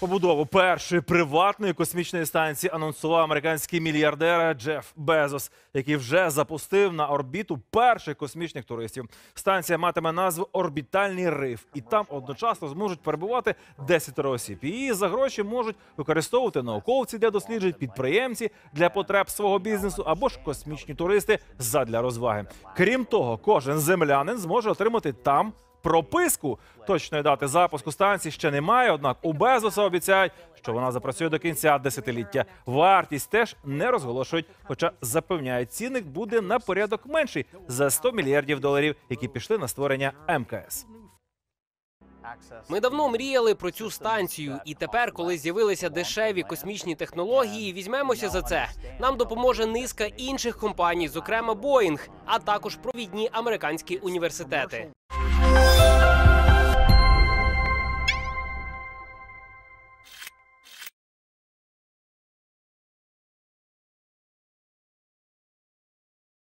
побудову першої приватної космічної станції анонсував американський мільярдер Джеф Безос, який вже запустив на орбіту перших космічних туристів. Станція матиме назву орбітальний риф, і там одночасно зможуть перебувати 10 осіб. Її за гроші можуть використовувати науковці для досліджень, підприємці для потреб свого бізнесу або ж космічні туристи задля розваги. Крім того, кожен землянин зможе отримати там прописку. Точної дати запуску станції ще немає. Однак у Безоса обіцяють, що вона запрацює до кінця десятиліття. Вартість теж не розголошують, хоча запевняють, цінник буде на порядок менший за 100 мільярдів доларів, які пішли на створення МКС. Ми давно мріяли про цю станцію, і тепер, коли з'явилися дешеві космічні технології, візьмемося за це. Нам допоможе низка інших компаній, зокрема Боїнг, а також провідні американські університети.